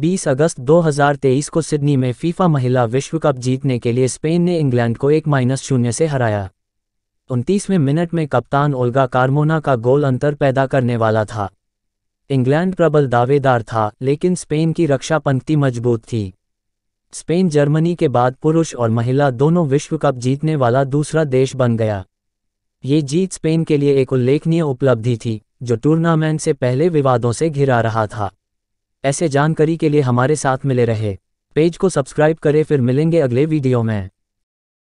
20 अगस्त 2023 को सिडनी में फीफा महिला विश्व कप जीतने के लिए स्पेन ने इंग्लैंड को एक माइनस शून्य से हराया उनतीसवें मिनट में कप्तान ओल्गा कार्मोना का गोल अंतर पैदा करने वाला था इंग्लैंड प्रबल दावेदार था लेकिन स्पेन की रक्षा पंक्ति मजबूत थी स्पेन जर्मनी के बाद पुरुष और महिला दोनों विश्व कप जीतने वाला दूसरा देश बन गया ये जीत स्पेन के लिए एक उल्लेखनीय उपलब्धि थी जो टूर्नामेंट से पहले विवादों से घिरा रहा था ऐसे जानकारी के लिए हमारे साथ मिले रहे पेज को सब्सक्राइब करें फिर मिलेंगे अगले वीडियो में